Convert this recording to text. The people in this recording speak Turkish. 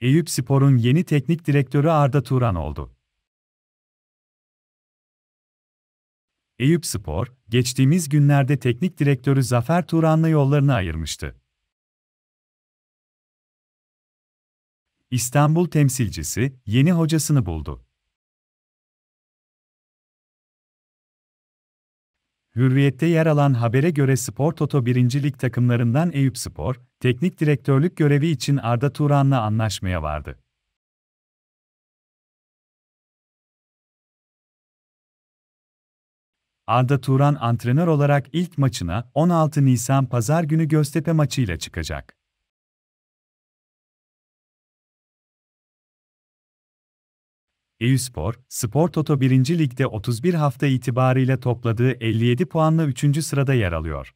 Eyüp Spor'un yeni teknik direktörü Arda Turan oldu. Eyüp Spor, geçtiğimiz günlerde teknik direktörü Zafer Turan'la yollarını ayırmıştı. İstanbul temsilcisi yeni hocasını buldu. Hürriyette yer alan habere göre Spor Toto 1. Lig takımlarından Eyüp Spor, teknik direktörlük görevi için Arda Turan'la anlaşmaya vardı. Arda Turan antrenör olarak ilk maçına 16 Nisan Pazar günü Göztepe maçıyla çıkacak. Eyüspor, Spor Toto 1. Lig'de 31 hafta itibariyle topladığı 57 puanla 3. sırada yer alıyor.